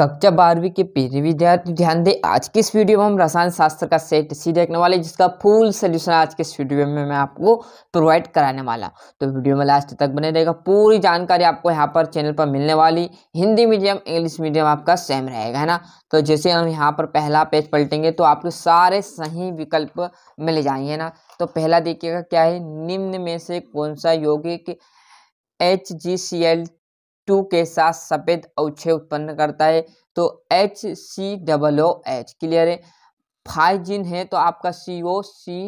कक्षा बारहवीं के पीजी विद्यार्थी ध्यान दें आज की इस वीडियो में हम रसायन शास्त्र का सेट सी देखने वाले जिसका फुल सोल्यूशन आज के इस वीडियो में मैं आपको प्रोवाइड कराने वाला तो वीडियो में लास्ट तक बने रहेगा पूरी जानकारी आपको यहाँ पर चैनल पर मिलने वाली हिंदी मीडियम इंग्लिश मीडियम आपका सेम रहेगा है ना तो जैसे हम यहाँ पर पहला पेज पलटेंगे तो आपको सारे सही विकल्प मिल जाएंगे ना तो पहला देखिएगा क्या है निम्न में से कौन सा यौगिक H G C L two के साथ सफेद अवच्छेद उत्पन्न करता है तो H C double O H clear है फाइव जिन है तो आपका सी ओ सी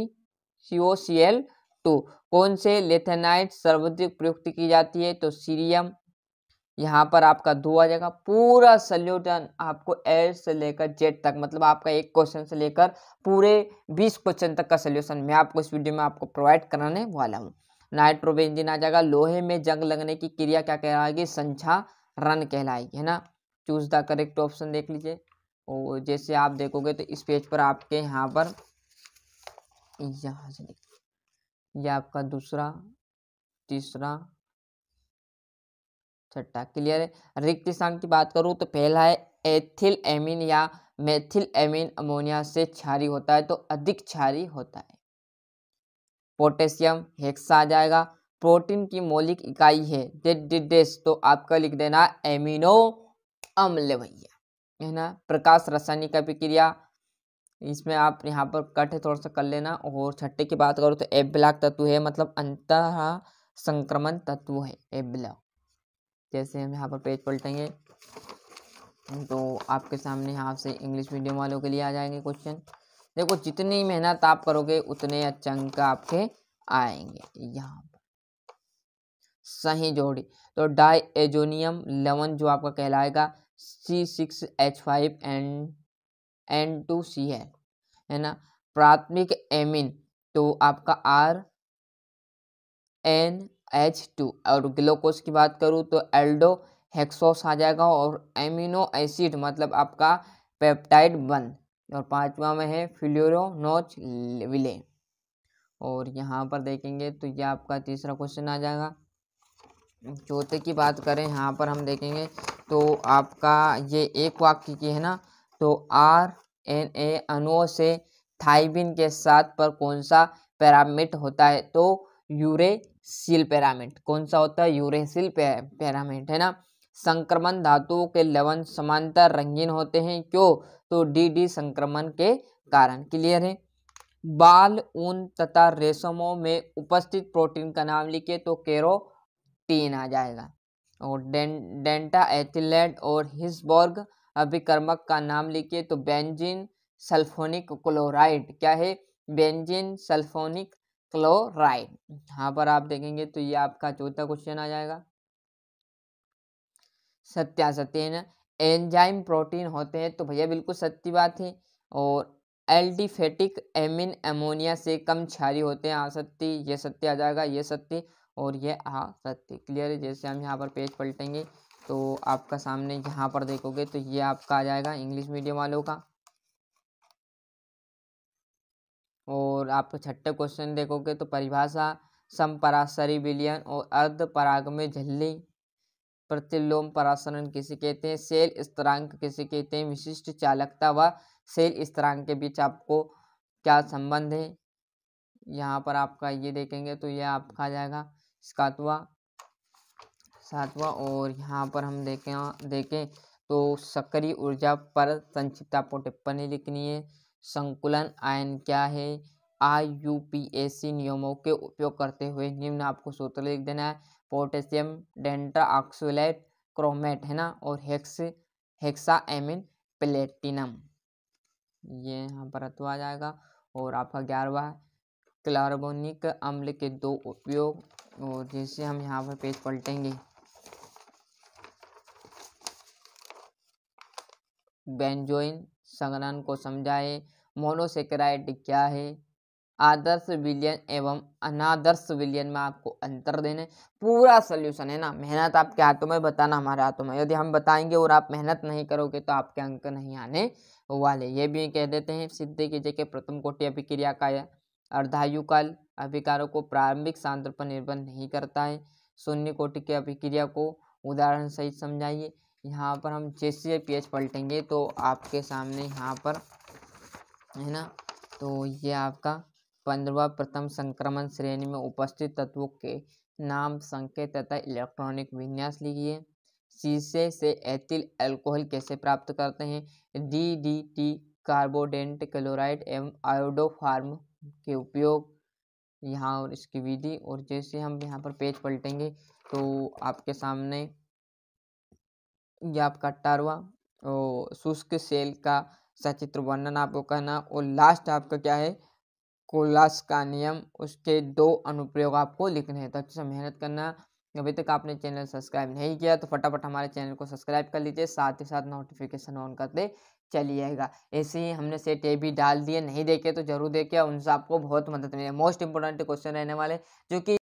सी ओ सी एल टू कौन से लेथेनाइट सर्वाधिक प्रयुक्त की जाती है तो सीरियम यहाँ पर आपका दो आ जाएगा पूरा सल्यूटन आपको एल से लेकर जेड तक मतलब आपका एक क्वेश्चन से लेकर पूरे बीस क्वेश्चन तक का सल्यूशन मैं आपको इस वीडियो में आपको प्रोवाइड कराने वाला हूँ नाइट्रोबेंजिन आ जाएगा लोहे में जंग लगने की क्रिया क्या कहलाएगी रन कहलाएगी है ना चूज द करेक्ट ऑप्शन देख लीजिए और जैसे आप देखोगे तो इस पेज पर आपके यहाँ पर यहाँ से यह आपका दूसरा तीसरा छठा क्लियर है रिक्त की बात करूँ तो पहला है एथिल एमिन या मेथिल एमिन अमोनिया से क्षारी होता है तो अधिक क्षारी होता है पोटेशियम हेक्सा आ जाएगा प्रोटीन की मौलिक इकाई है डेडिडेस तो आपका लिख देना एमिनो अम्ल भैया है ना प्रकाश रासायनिक अभिक्रिया इसमें आप यहाँ पर कट है थोड़ा सा कर लेना और छठे की बात करो तो एब्लाक ब्लॉक तत्व है मतलब अंत संक्रमण तत्व है एब्ला जैसे हम यहाँ पर पेज पलटेंगे तो आपके सामने यहाँ से इंग्लिश मीडियम वालों के लिए आ जाएंगे क्वेश्चन देखो जितनी मेहनत आप करोगे उतने अच्छे अंक आपके आएंगे यहाँ पर सही जोड़ी तो डाई एजोनियम लेवन जो आपका कहलाएगा C six H five N N two C है है ना प्राथमिक एमिन तो आपका आर एन एच टू और ग्लूकोज की बात करूँ तो एल्डो हेक्सोस आ जाएगा और एमिनो एसिड मतलब आपका पेप्टाइड वन और पांचवा में है फ्लोरो नोच विले और यहाँ पर देखेंगे तो ये आपका तीसरा क्वेश्चन आ जाएगा चौथे की बात करें यहाँ पर हम देखेंगे तो आपका ये एक वाक्य की है ना तो आर एन ए अनुओं से थाइबिन के साथ पर कौन सा पैरामिट होता है तो यूरेसिल पैरामिट कौन सा होता है यूरेसिल पैरामिट है ना संक्रमण धातुओं के लवण समांतर रंगीन होते हैं क्यों तो डी डी संक्रमण के कारण क्लियर है बाल ऊन तथा रेशमों में उपस्थित प्रोटीन का नाम लिखिए तो तीन आ जाएगा और डें, डेंटा एथिलेड और हिस्बॉर्ग अभिकर्मक का नाम लिखिए तो बेंजीन सल्फोनिक क्लोराइड क्या है बेंजीन सल्फोनिक क्लोराइड यहाँ पर आप देखेंगे तो ये आपका चौथा क्वेश्चन आ जाएगा सत्यासत्य है एंजाइम प्रोटीन होते हैं तो भैया बिल्कुल सत्य बात है और एल्टीफेटिक एमिन एमोनिया से कम क्षारी होते हैं असत्य ये सत्य आ जाएगा ये सत्य और ये आ सत्य क्लियर है जैसे हम यहाँ पर पेज पलटेंगे तो आपका सामने यहाँ पर देखोगे तो ये आपका आ जाएगा इंग्लिश मीडियम वालों का और आप छठे क्वेश्चन देखोगे तो परिभाषा समपराशरी विलियन और अर्ध पराग में झल्ली प्रतिलोम परासरण किसे कहते हैं सेल स्तरांक किसे कहते हैं विशिष्ट चालकता व सेल स्तरांक के बीच आपको क्या संबंध है यहाँ पर आपका ये देखेंगे तो ये आपका आ जाएगा सातवा सातवा और यहाँ पर हम देखें देखें तो सक्रिय ऊर्जा पर संक्षिप्त आपको टिप्पणी लिखनी है संकुलन आयन क्या है I U P A C नियमों के उपयोग करते हुए निम्न आपको सूत्र लिख देना है पोटेशियम डेंटा ऑक्सोलेट क्रोमेट है ना और हेक्स हेक्सा एमिन प्लेटिनम ये यहाँ पर तो आ जाएगा और आपका ग्यारहवा क्लार्बोनिक अम्ल के दो उपयोग और जैसे हम यहाँ पर पेज पलटेंगे बेंजोइन संगठन को समझाए मोनोसेक्राइड क्या है आदर्श विलयन एवं अनादर्श विलयन में आपको अंतर देने पूरा सोल्यूशन है ना मेहनत आपके हाथों में बताना हमारे हाथों में यदि हम बताएंगे और आप मेहनत नहीं करोगे तो आपके अंक नहीं आने वाले ये भी कह देते हैं सिद्धि की जगह प्रथम कोटि अभिक्रिया का अर्धायु काल अभिकारों को प्रारंभिक सांद्र पर निर्भर नहीं करता है शून्य कोटि की अभिक्रिया को उदाहरण सहित समझाइए यहाँ पर हम जैसे पी एच पलटेंगे तो आपके सामने यहाँ पर है ना तो ये आपका पंद्रवा प्रथम संक्रमण श्रेणी में उपस्थित तत्वों के नाम संकेत तथा इलेक्ट्रॉनिक विन्यास लिखिए शीशे से एथिल अल्कोहल कैसे प्राप्त करते हैं डी डी टी कार्बोडेंट क्लोराइड एवं आयोडोफार्म के उपयोग यहाँ और इसकी विधि और जैसे हम यहाँ पर पेज पलटेंगे तो आपके सामने यह आपका अट्ठारवा और शुष्क सेल का सचित्र वर्णन आपको करना और लास्ट आपका क्या है कोलास का नियम उसके दो अनुप्रयोग आपको लिखने हैं तो अच्छे से मेहनत करना अभी तक आपने चैनल सब्सक्राइब नहीं किया तो फटाफट हमारे चैनल को सब्सक्राइब कर लीजिए साथ ही साथ नोटिफिकेशन ऑन करते चलिएगा ऐसे ही हमने सेट ए भी डाल दिए नहीं देखे तो जरूर देखे उनसे आपको बहुत मदद मिले मोस्ट इंपॉर्टेंट क्वेश्चन रहने वाले जो कि